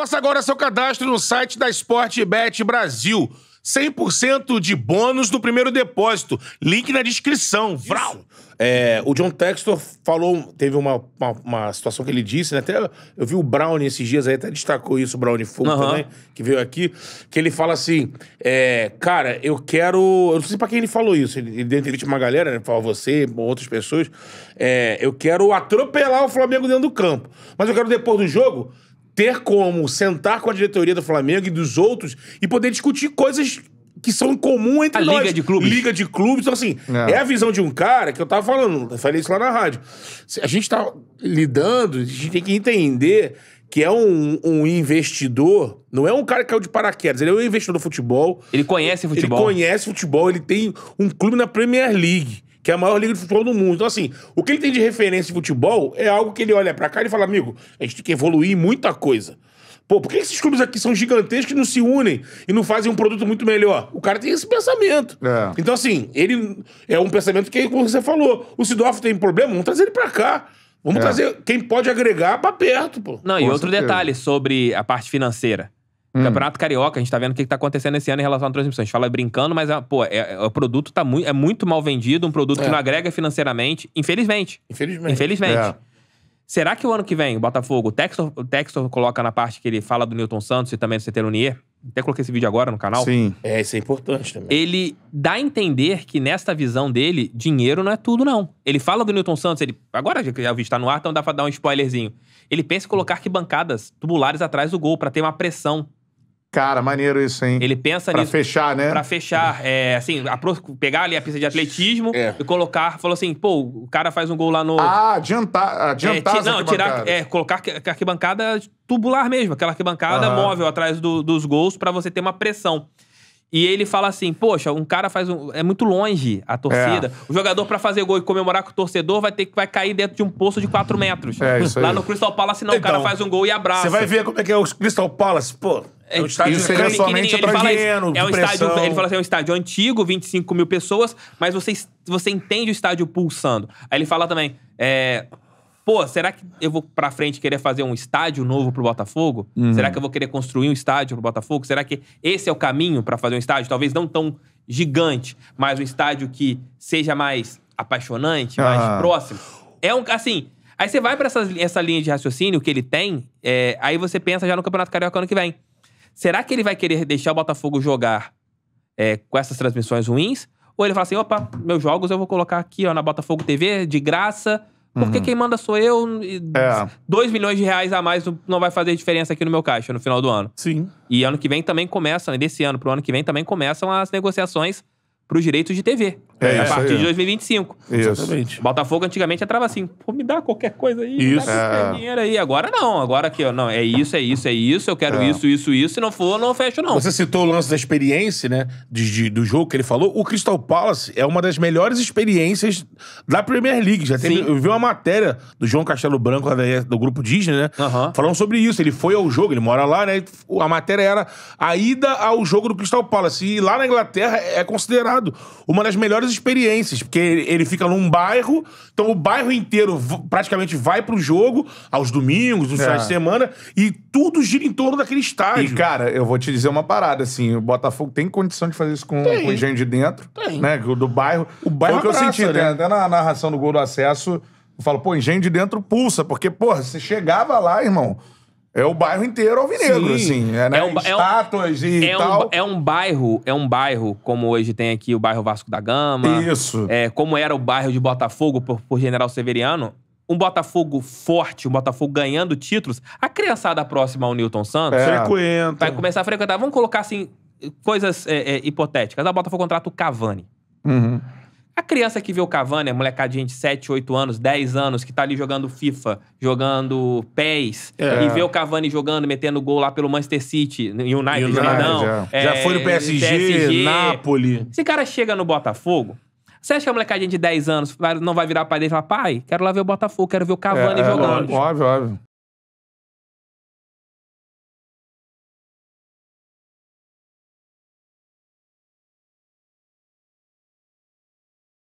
Faça agora seu cadastro no site da Sportbet Brasil. 100% de bônus no primeiro depósito. Link na descrição. Vral! É, o John Textor falou, teve uma, uma, uma, situação que ele disse, né? Até eu vi o Brown esses dias aí, até destacou isso, o Brown Fogo também, que veio aqui, que ele fala assim: é, cara, eu quero. Eu não sei pra quem ele falou isso, ele, de deu entrevista uma galera, né? Falou você, outras pessoas. É, eu quero atropelar o Flamengo dentro do campo. Mas eu quero, depois do jogo, ter como sentar com a diretoria do Flamengo e dos outros e poder discutir coisas que são comuns comum entre a nós. Liga de Clubes. Liga de Clubes. Então, assim, é. é. a visão de um cara que eu tava falando, eu falei isso lá na rádio. A gente tá lidando, a gente tem que entender que é um, um investidor, não é um cara que caiu de paraquedas, ele é um investidor do futebol. Ele conhece futebol. Ele conhece futebol, ele tem um clube na Premier League que é a maior liga de futebol do mundo. Então, assim, o que ele tem de referência de futebol é algo que ele olha para cá e fala, amigo, a gente tem que evoluir muita coisa. Pô, por que esses clubes aqui são gigantescos e não se unem e não fazem um produto muito melhor? O cara tem esse pensamento. É. Então, assim, ele é um pensamento que, como você falou, o Sidoff tem problema, vamos trazer ele pra cá. Vamos é. trazer quem pode agregar pra perto, pô. Não, e outro certeza. detalhe sobre a parte financeira. Hum. Campeonato Carioca, a gente tá vendo o que, que tá acontecendo esse ano em relação à transmissão. A gente fala brincando, mas, ah, pô, é, é, o produto tá mu é muito mal vendido, um produto é. que não agrega financeiramente, infelizmente. Infelizmente. Infelizmente. É. Será que o ano que vem, o Botafogo, o Textor, o Textor coloca na parte que ele fala do Newton Santos e também do CT Lunier, até coloquei esse vídeo agora no canal. Sim. É, isso é importante também. Ele dá a entender que nesta visão dele, dinheiro não é tudo, não. Ele fala do Newton Santos, ele. Agora já que o vídeo tá no ar, então dá pra dar um spoilerzinho. Ele pensa em colocar bancadas tubulares atrás do gol para ter uma pressão Cara, maneiro isso, hein? Ele pensa pra nisso. Pra fechar, né? Pra fechar. É, assim, a, pegar ali a pista de atletismo é. e colocar. Falou assim, pô, o cara faz um gol lá no. Ah, adiantar. Adiantar é, Não, tirar. É, colocar a arquibancada tubular mesmo, aquela arquibancada móvel atrás do, dos gols para você ter uma pressão. E ele fala assim: Poxa, um cara faz um. É muito longe a torcida. É. O jogador, para fazer gol e comemorar com o torcedor, vai ter que vai cair dentro de um poço de 4 metros. É, isso aí. Lá no Crystal Palace, não, então, o cara então, faz um gol e abraça. Você vai ver como é que é o Crystal Palace, pô. É, é um estádio isso seria somente ele, ele é um estádio, Ele fala assim, é um estádio antigo, 25 mil pessoas, mas você, você entende o estádio pulsando. Aí ele fala também, é, pô, será que eu vou pra frente querer fazer um estádio novo pro Botafogo? Uhum. Será que eu vou querer construir um estádio pro Botafogo? Será que esse é o caminho para fazer um estádio? Talvez não tão gigante, mas um estádio que seja mais apaixonante, mais ah. próximo. É um, assim... Aí você vai pra essa, essa linha de raciocínio que ele tem, é, aí você pensa já no Campeonato Carioca ano que vem. Será que ele vai querer deixar o Botafogo jogar é, com essas transmissões ruins? Ou ele fala assim: opa, meus jogos eu vou colocar aqui ó, na Botafogo TV de graça, porque uhum. quem manda sou eu. É. milhões de reais a mais não vai fazer diferença aqui no meu caixa no final do ano. Sim. E ano que vem também começam, desse ano pro ano que vem também começam as negociações para os direitos de TV. É, é, a partir aí. de 2025. Isso. Exatamente. Botafogo antigamente entrava assim, pô, me dá qualquer coisa aí, isso. me dá é. dinheiro aí. Agora não, agora aqui, ó, não, é isso, é isso, é isso, eu quero é. isso, isso, isso, se não for, não fecho não. Você citou o lance da experiência, né, de, de, do jogo que ele falou. O Crystal Palace é uma das melhores experiências da Premier League. Já teve, eu vi uma matéria do João Castelo Branco, lá do grupo Disney, né, falando sobre isso. Ele foi ao jogo, ele mora lá, né, a matéria era a ida ao jogo do Crystal Palace. E lá na Inglaterra é considerado uma das melhores outras experiências, porque ele fica num bairro, então o bairro inteiro praticamente vai pro jogo aos domingos, nos é. finais de semana, e tudo gira em torno daquele estádio. E, cara, eu vou te dizer uma parada, assim, o Botafogo tem condição de fazer isso com, com o engenho de dentro, tem. né, do bairro. O bairro Foi o que eu senti, né? né? até na narração do gol do acesso, eu falo, pô, engenho de dentro pulsa, porque, porra, você chegava lá, irmão... É o bairro inteiro alvinegro, Sim. assim. É, né? é um, Estátuas é um, e é tal. Um, é um bairro, é um bairro, como hoje tem aqui o bairro Vasco da Gama. Isso. É, como era o bairro de Botafogo por, por General Severiano. Um Botafogo forte, um Botafogo ganhando títulos. A criançada próxima ao Newton Santos... É. Frequenta. Vai começar a frequentar. Vamos colocar, assim, coisas é, é hipotéticas. A ah, Botafogo contrata o Cavani. Uhum. A criança que vê o Cavani, a molecadinha de 7, 8 anos, 10 anos, que tá ali jogando FIFA, jogando PES, é. e vê o Cavani jogando, metendo gol lá pelo Manchester City, United, United não, já. É, já foi no é, PSG, PSG, Napoli. Esse cara chega no Botafogo, você acha que a molecadinha de 10 anos não vai virar pra dele e falar, pai, quero lá ver o Botafogo, quero ver o Cavani é, é jogando? Óbvio, óbvio.